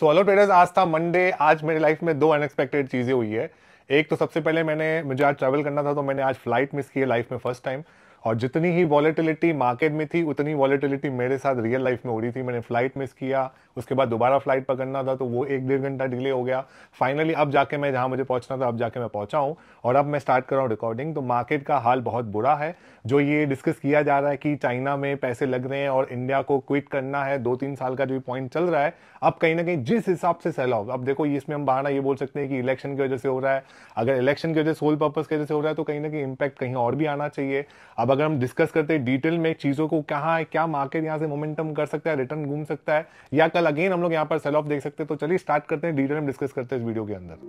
So hello traders आज था Monday आज मेरे लाइफ में दो अनएक्सपेक्टेड चीज़ें हुई है एक तो सबसे पहले मैंने मुझे आज ट्रैवल करना था तो मैंने आज फ्लाइट मिस की है लाइफ में फर्स्ट टाइम और जितनी ही वॉलेटिलिटी मार्केट में थी उतनी वॉलेटिलिटी मेरे साथ रियल लाइफ में हो रही थी मैंने फ्लाइट मिस किया उसके बाद दोबारा फ्लाइट पकड़ना था तो वो एक डेढ़ घंटा डिले हो गया फाइनली अब जाके मैं जहां मुझे पहुंचना था अब जाके मैं पहुंचा हूं और अब मैं स्टार्ट कर रहा हूँ रिकॉर्डिंग तो मार्केट का हाल बहुत बुरा है जो ये डिस्कस किया जा रहा है कि चाइना में पैसे लग रहे हैं और इंडिया को क्विट करना है दो तीन साल का जो पॉइंट चल रहा है अब कहीं ना कहीं जिस हिसाब से सैलाव अब देखो इसमें हम बहाना ये बोल सकते हैं कि इलेक्शन की वजह से हो रहा है अगर इलेक्शन की वजह से सोल पर्पज की वजह से हो रहा है तो कहीं ना कहीं इम्पैक्ट कहीं और भी आना चाहिए अब अगर हम डिस्कस करते हैं डिटेल में चीज़ों को कहाँ है क्या मार्केट यहाँ से मोमेंटम कर सकता है रिटर्न घूम सकता है या कल अगेन हम लोग यहाँ पर सेल ऑफ देख सकते हैं तो चलिए स्टार्ट करते हैं डिटेल में डिस्कस करते हैं इस वीडियो के अंदर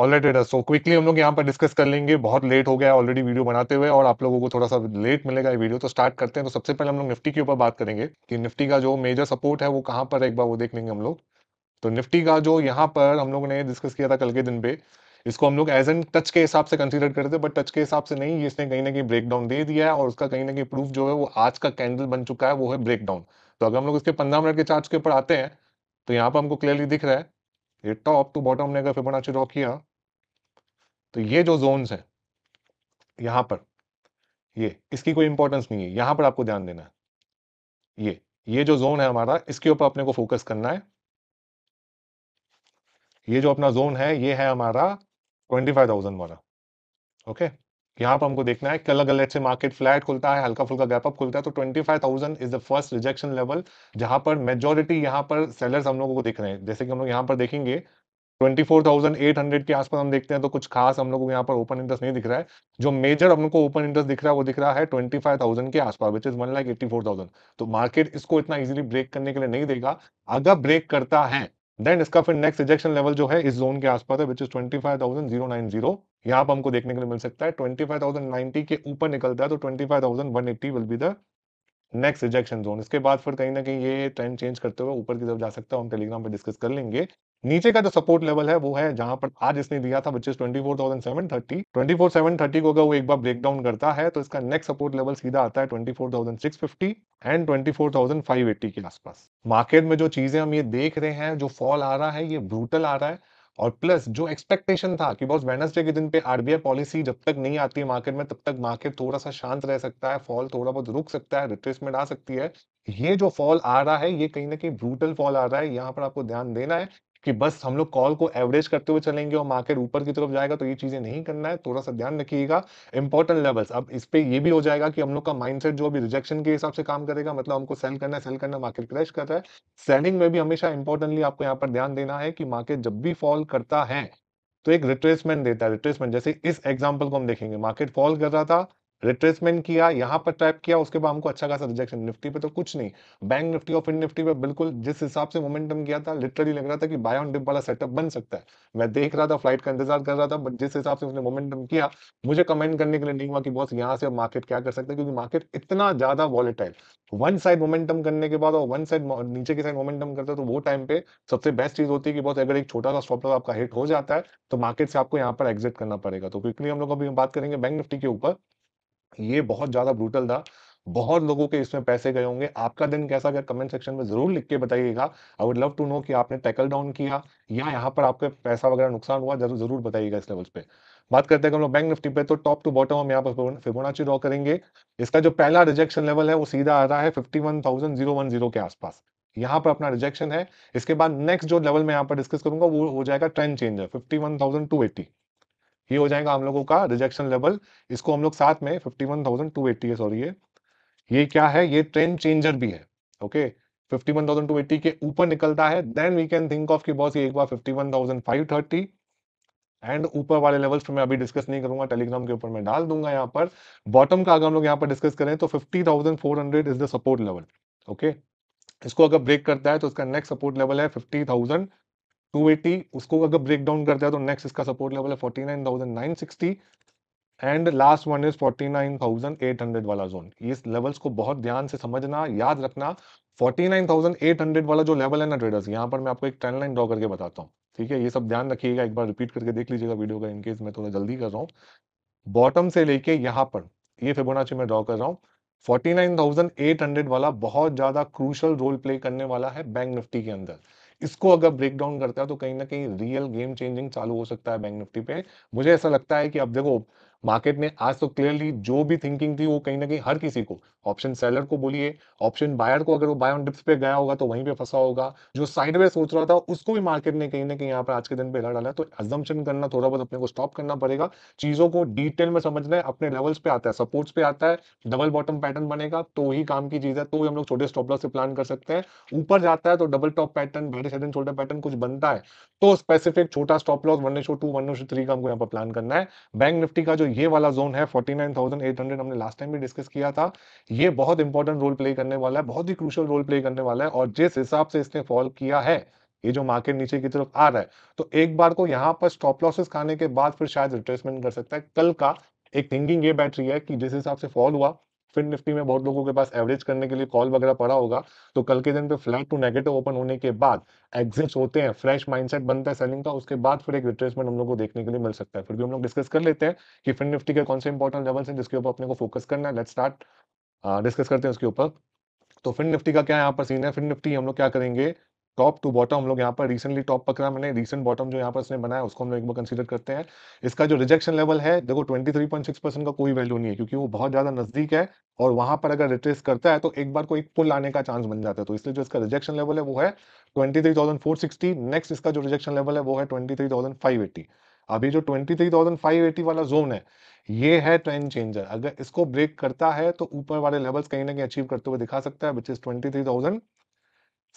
ऑलरेडी सो क्विकली हम लोग यहाँ पर डिस्कस कर लेंगे बहुत लेट हो गया है ऑलरेडी वीडियो बनाते हुए और आप लोगों को थोड़ा सा लेट मिलेगा ये वीडियो तो स्टार्ट करते हैं तो सबसे पहले हम लोग निफ्टी के ऊपर बात करेंगे कि निफ्टी का जो मेजर सपोर्ट है वो कहाँ पर एक बार वो देख लेंगे हम लोग तो निफ्टी का जो यहाँ पर हम लोगों ने डिस्कस किया था कल के दिन पे इसको हम लोग एज एन टच के हिसाब से कंसिडर करते बट टच के हिसाब से नहीं इसने कहीं ना कहीं ब्रेकडाउन दे दिया है और उसका कहीं ना कहीं प्रूफ जो है वो आज का कैंडल बन चुका है वो है ब्रेकडाउन तो अगर हम लोग इसके पंद्रह मिनट के चार्ज के ऊपर आते हैं तो यहाँ पर हमको क्लियरली दिख रहा है ये टॉप टू बॉटम ने अगर फिबोनाची ड्रॉ किया तो ये जो जोन है यहाँ पर ये इसकी कोई इंपॉर्टेंस नहीं है यहाँ पर आपको ध्यान देना है ये ये जो जोन है हमारा इसके ऊपर अपने को फोकस करना है ये जो अपना जोन है ये है हमारा 25,000 वाला ओके okay? यहाँ पर हमको देखना है अलग अलग से मार्केट फ्लैट खुलता है हल्का फुल्का गैप अप खुलता है तो 25,000 is the first rejection level जहां पर मेजोरिटी यहाँ पर सेलर्स हम लोगों को देख रहे हैं जैसे कि हम लोग यहाँ पर देखेंगे 24,800 के आसपास हम देखते हैं तो कुछ खास हम लोग को यहाँ पर ओपन इंटरेस्ट नहीं दिख रहा है जो मेजर हम लोग को ओपन इंटरेस्ट दिख रहा है वो दिख रहा है 25,000 के आसपास which is one lakh eighty तो मार्केट इसको इतना इजीली ब्रेक करने के लिए नहीं देगा अगर ब्रेक करता है देन इसका फिर नेक्स्ट रिजेक्शन लेवल जो है इस जोन के आसपास है which is twenty five thousand zero nine zero यहाँ पर हमको देखने के लिए मिल सकता है ट्वेंटी फाइव थाउजेंड नाइनटी के ऊपर निकलता है तो twenty five thousand one eighty will be the next rejection zone इसके बाद फिर कहीं ना कहीं ये ट्रेंड चेंज करते हुए ऊपर की तरफ जा सकता है हम टेलीग्राम पर डिस्कस कर लेंगे नीचे का जो सपोर्ट लेवल है वो है जहां पर आज इसने दिया था बच्चे twenty four thousand seven thirty twenty four seven thirty को अगर वो एक बार ब्रेक डाउन करता है तो इसका नेक्स्ट सपोर्ट लेवल सीधा आता है twenty four thousand six fifty and twenty four thousand five eighty के आसपास मार्केट में जो चीजें हम ये देख रहे हैं जो फॉल आ रहा है ये ब्रूटल आ रहा है और प्लस जो एक्सपेक्टेशन था कि बॉस वेनसडे के दिन पे आरबीआई पॉलिसी जब तक नहीं आती है मार्केट में तब तक मार्केट थोड़ा सा शांत रह सकता है फॉल थोड़ा बहुत रुक सकता है रिट्रेसमेंट आ सकती है ये जो फॉल आ रहा है ये कहीं ना कहीं ब्रूटल फॉल आ रहा है यहाँ पर आपको ध्यान देना है कि बस हम लोग कॉल को एवरेज करते हुए चलेंगे और मार्केट ऊपर की तरफ जाएगा तो ये चीजें नहीं करना है थोड़ा सा ध्यान रखिएगा इंपॉर्टेंट लेवल्स अब इस पर ये भी हो जाएगा कि हम लोग का माइंडसेट जो अभी रिजेक्शन के हिसाब से काम करेगा मतलब हमको सेल करना है सेल करना मार्केट क्रैश कर रहा है सेलिंग में भी हमेशा इंपॉर्टेंटली आपको यहाँ पर ध्यान देना है कि मार्केट जब भी फॉल करता है तो एक रिट्रेसमेंट देता है रिट्रेसमेंट जैसे इस एग्जाम्पल को हम देखेंगे मार्केट फॉल कर रहा था रिट्रेसमेंट किया यहाँ पर ट्रैप किया उसके बाद हमको अच्छा खासा रिजेक्शन निफ्टी पे तो कुछ नहीं bank Nifty off in Nifty पे बिल्कुल जिस हिसाब से मोमेंटम किया था लिटरली लग रहा था कि बाय ऑन डिप वाला सेटअप बन सकता है मैं देख रहा था फ्लाइट का इंतजार कर रहा था बट जिस हिसाब से उसने मोमेंटम किया मुझे कमेंट करने के लिए नहीं हुआ कि बॉस यहाँ से मार्केट क्या कर सकता है क्योंकि मार्केट इतना ज्यादा वॉलेटाइल वन साइड मोमेंटम करने के बाद और वन साइड नीचे की साइड मोमेंटम करते तो वो टाइम पे सबसे बेस्ट चीज होती है कि बहुत अगर एक छोटा सा स्टॉप लॉस आपका हिट हो जाता है तो मार्केट से आपको यहाँ पर एग्जिट करना पड़ेगा तो क्विकली हम लोग अभी बात करेंगे बैंक निफ्टी के ऊपर ये बहुत ज़्यादा ब्रूटल था बहुत लोगों के इसमें पैसे गए होंगे आपका दिन कैसा गया कमेंट सेक्शन में ज़रूर लिख के बताइएगा I would love to know कि आपने टैकल डाउन किया या यहाँ पर आपके पैसा वगैरह नुकसान हुआ जरूर जरूर बताइएगा इस लेवल पे बात करते हैं हम लोग बैंक निफ्टी पे तो टॉप टू बॉटम हम यहाँ पर फिबोनाची ड्रॉ करेंगे इसका जो पहला रिजेक्शन लेवल है वो सीधा आ रहा है फिफ्टी के आसपास यहाँ पर अपना रिजेक्शन है इसके बाद नेक्स्ट जो लेवल मैं यहाँ पर डिस्कस करूंगा वो हो जाएगा ट्रेंड चेंजर फिफ्टी ये हो जाएगा हम लोगों का रिजेक्शन लेवल इसको हम लोग साथ में fifty one thousand two eighty है सॉरी ये ये क्या है ये ट्रेन चेंजर भी है okay fifty one thousand two eighty के ऊपर निकलता है then we can think of की बॉस ये एक बार fifty one thousand five thirty and ऊपर वाले लेवल्स पर मैं अभी डिस्कस नहीं करूंगा टेलीग्राम के ऊपर मैं डाल दूंगा यहाँ पर बॉटम का अगर हम लोग यहाँ पर डिस्कस करें तो fifty thousand four hundred is the support level okay इसको अगर ब्रेक करता है तो उसका नेक्स्ट सपोर्ट लेवल है फिफ्टी थाउजेंड 280 उसको अगर ब्रेक डाउन करते हैं तो नेक्स्ट इसका सपोर्ट लेवल है 49,960 एंड लास्ट वन इज 49,800 वाला जोन इस लेवल्स को बहुत ध्यान से समझना याद रखना 49,800 वाला जो लेवल है ना ट्रेडर्स यहाँ पर मैं आपको एक ट्रेंड लाइन ड्रॉ करके बताता हूँ ठीक है ये सब ध्यान रखिएगा एक बार रिपीट करके देख लीजिएगा वीडियो का इनकेस मैं थोड़ा जल्दी कर रहा हूँ बॉटम से लेके यहाँ पर ये फिबोनाची मैं ड्रॉ कर रहा हूँ 49,800 वाला बहुत ज्यादा क्रूशल रोल प्ले करने वाला है बैंक निफ्टी के अंदर इसको अगर ब्रेक डाउन करता है तो कहीं ना कहीं रियल गेम चेंजिंग चालू हो सकता है बैंक निफ्टी पे मुझे ऐसा लगता है कि अब देखो मार्केट ने आज तो क्लियरली जो भी थिंकिंग थी वो कहीं ना कहीं हर किसी को ऑप्शन सेलर को बोलिए ऑप्शन बायर को अगर वो बाय ऑन डिप्स पे गया होगा तो वहीं पे फंसा होगा जो साइड वे सोच रहा था उसको भी मार्केट ने कहीं ना कहीं यहाँ पर आज के दिन पे हिला डाला तो एजम्पन करना थोड़ा बहुत अपने को स्टॉप करना पड़ेगा चीजों को डिटेल में समझना है अपने लेवल्स पे आता है सपोर्ट्स पे आता है डबल बॉटम पैटर्न बनेगा तो ही काम की चीज है तो ही हम लोग छोटे स्टॉप लॉस से प्लान कर सकते हैं ऊपर जाता है तो डबल टॉप पैटर्न बड़े हेड छोटे पैटर्न कुछ बनता है तो स्पेसिफिक छोटा stop loss one is to two one is to three का हमको यहाँ पर प्लान करना है बैंक निफ्टी का जो ये वाला जोन है 49,800 हमने लास्ट टाइम भी डिस्कस किया था ये बहुत इंपॉर्टेंट रोल प्ले करने वाला है बहुत ही क्रूशल रोल प्ले करने वाला है और जिस हिसाब से इसने फॉल किया है ये जो मार्केट नीचे की तरफ आ रहा है तो एक बार को यहाँ पर स्टॉप लॉसेस खाने के बाद फिर शायद रिट्रेसमेंट कर सकता है कल का एक थिंकिंग ये बैठ रही है कि जिस हिसाब से फॉल हुआ फिन निफ्टी में बहुत लोगों के पास एवरेज करने के लिए कॉल वगैरह पड़ा होगा तो कल के दिन पे फ्लैट टू नेगेटिव ओपन होने के बाद एग्जिट्स होते हैं फ्रेश माइंडसेट बनता है सेलिंग का उसके बाद फिर एक रिट्रेसमेंट हम लोग को देखने के लिए मिल सकता है फिर भी हम लोग डिस्कस कर लेते हैं कि फिन निफ्टी के कौन से इंपॉर्टेंट लेवल्स हैं जिसके ऊपर अपने को फोकस करना है लेट स्टार्ट डिस्कस करते हैं उसके ऊपर तो फिन निफ्टी का क्या यहाँ पर सीन है फिन निफ्टी हम लोग क्या करेंगे टॉप टू बॉटम हम लोग यहाँ पर रिसेंटली टॉप पकड़ा मैंने रिसेंट बॉटम जो यहाँ पर इसने बनाया उसको हम लोग एक बार कंसीडर करते हैं इसका जो रिजेक्शन लेवल है देखो 23.6 परसेंट का कोई वैल्यू नहीं है क्योंकि वो बहुत ज्यादा नजदीक है और वहां पर अगर रिट्रेस करता है तो एक बार को एक पुल आने का चांस बन जाता है तो इसलिए जो इसका रिजेक्शन लेवल है वो है ट्वेंटी नेक्स्ट इसका जो रिजेक्शन लेवल है वो है ट्वेंटी अभी जो ट्वेंटी वाला जोन है ये है ट्रेंड चेंजर अगर इसको ब्रेक करता है तो ऊपर वाले लेवल्स कहीं ना कहीं अचीव करते हुए दिखा सकता है विच इज ट्वेंटी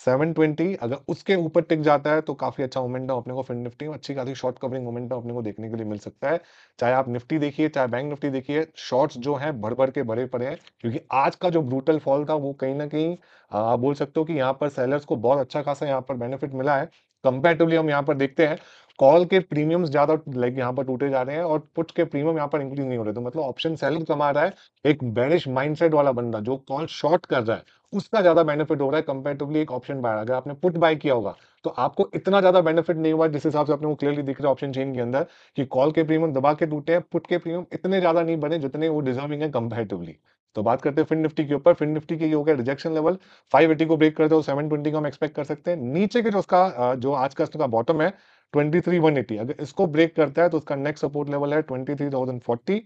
720 अगर उसके ऊपर टिक जाता है तो काफी अच्छा मोमेंटम अपने को फिर निफ्टी में अच्छी खासी शॉर्ट कवरिंग मोमेंटम अपने को देखने के लिए मिल सकता है चाहे आप निफ्टी देखिए चाहे बैंक निफ्टी देखिए शॉर्ट्स जो हैं भर भर के भरे पड़े हैं क्योंकि आज का जो ब्रूटल फॉल था वो कहीं ना कहीं आप बोल सकते हो कि यहाँ पर सेलर्स को बहुत अच्छा खासा यहाँ पर बेनिफिट मिला है कंपेरेटिवली हम यहाँ पर देखते हैं कॉल के प्रीमियम ज्यादा लाइक यहाँ पर टूटे जा रहे हैं और पुट के प्रीमियम यहाँ पर इंक्रीज नहीं हो रहे तो मतलब ऑप्शन सेलर कमा रहा है एक बैरिश माइंडसेट वाला बंदा जो कॉल शॉर्ट कर रहा है उसका ज्यादा बेनिफिट हो रहा है कंपेरेटिवली एक ऑप्शन बाय अगर आपने पुट बाय किया होगा तो आपको इतना ज्यादा बेनिफिट नहीं हुआ जिस हिसाब से आपने वो क्लियरली दिख रहा है ऑप्शन चेन के अंदर कि कॉल के प्रीमियम दबा के टूटे हैं पुट के प्रीमियम इतने ज्यादा नहीं बने जितने वो डिजर्विंग है कंपेरेटिवली तो बात करते हैं फिन निफ्टी के ऊपर फिन निफ्टी के हो गया रिजेक्शन लेवल 580 को ब्रेक करते हो 720 को हम एक्सपेक्ट कर सकते हैं नीचे के जो उसका जो आज का उसका बॉटम है 23180 अगर इसको ब्रेक करता है तो उसका नेक्स्ट सपोर्ट लेवल है 23040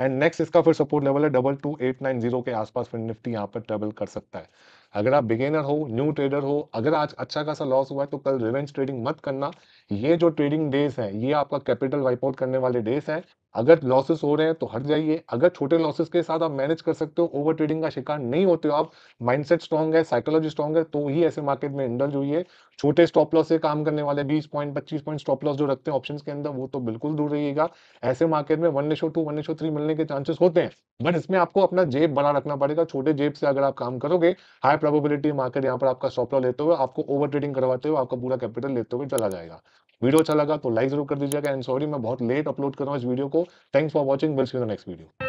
एंड नेक्स्ट इसका फिर सपोर्ट लेवल है double two eight nine zero के आसपास फिन निफ्टी यहाँ पर ट्रेवल कर सकता है अगर आप बिगेनर हो न्यू ट्रेडर हो अगर आज अच्छा खासा लॉस हुआ है तो कल रिवेंज ट्रेडिंग मत करना ये जो ट्रेडिंग डेज है ये आपका कैपिटल वाइप आउट करने वाले डेज है अगर लॉसेस हो रहे हैं तो हट जाइए अगर छोटे लॉसेस के साथ आप मैनेज कर सकते हो ओवर ट्रेडिंग का शिकार नहीं होते हो आप माइंडसेट स्ट्रॉन्ग है साइकोलॉजी स्ट्रॉन्ग है तो ही ऐसे मार्केट में इंडल हुई छोटे स्टॉप लॉस से काम करने वाले 20 पॉइंट 25 पॉइंट स्टॉप लॉस जो रखते हैं ऑप्शन के अंदर वो तो बिल्कुल दूर रहिएगा ऐसे मार्केट में वन नेशो टू वन नेशो थ्री मिलने के चांसेस होते हैं बट इसमें आपको अपना जेब बड़ा रखना पड़ेगा छोटे जेब से अगर आप काम करोगे हाई प्रोबेबिलिटी मार्केट यहाँ पर आपका सॉप लेते हुए आपको ओवर ट्रेडिंग करवाते हुए आपका पूरा कैपिटल लेते हुए चला जाएगा वीडियो अच्छा लगा तो लाइक जरूर कर दीजिएगा एंड सॉरी मैं बहुत लेट अपलोड कर रहा हूँ इस वीडियो को thanks for watching next video